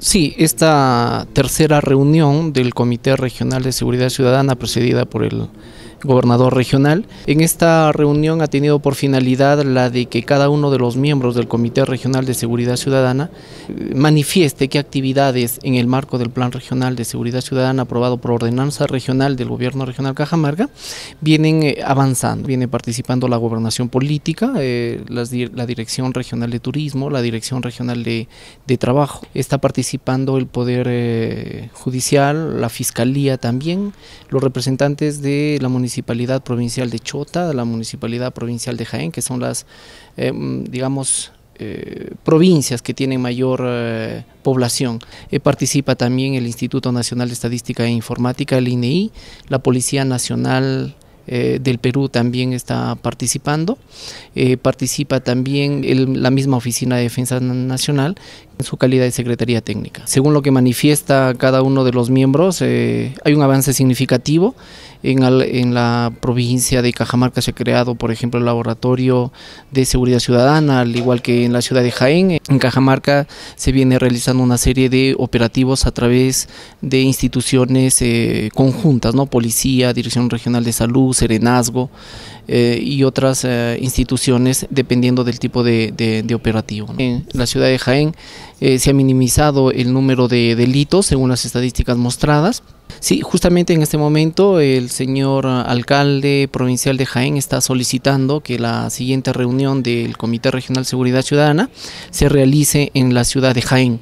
Sí, esta tercera reunión del Comité Regional de Seguridad Ciudadana, precedida por el gobernador regional. En esta reunión ha tenido por finalidad la de que cada uno de los miembros del Comité Regional de Seguridad Ciudadana eh, manifieste qué actividades en el marco del Plan Regional de Seguridad Ciudadana aprobado por ordenanza regional del Gobierno Regional Cajamarca vienen eh, avanzando. Viene participando la gobernación política, eh, la Dirección Regional de Turismo, la Dirección Regional de, Trabajo. Está participando el Poder Judicial, la Fiscalía también, los representantes de la municipalidad Municipalidad Provincial de Chota, la Municipalidad Provincial de Jaén, que son las, eh, digamos, eh, provincias que tienen mayor eh, población. participa también el Instituto Nacional de Estadística e Informática, el INEI, e la Policía Nacional del Perú también está participando, participa también la misma Oficina de Defensa Nacional en su calidad de Secretaría Técnica. Según lo que manifiesta cada uno de los miembros, eh, hay un avance significativo. En, la provincia de Cajamarca se ha creado, por ejemplo, el Laboratorio de Seguridad Ciudadana, al igual que en la ciudad de Jaén. En Cajamarca se viene realizando una serie de operativos a través de instituciones eh, conjuntas, ¿no? Policía, Dirección Regional de Salud, Serenazgo. Eh, y otras eh, instituciones dependiendo del tipo de, operativo. En la ciudad de Jaén eh, se ha minimizado el número de delitos según las estadísticas mostradas. Sí, justamente en este momento el señor alcalde provincial de Jaén está solicitando que la siguiente reunión del Comité Regional de Seguridad Ciudadana se realice en la ciudad de Jaén.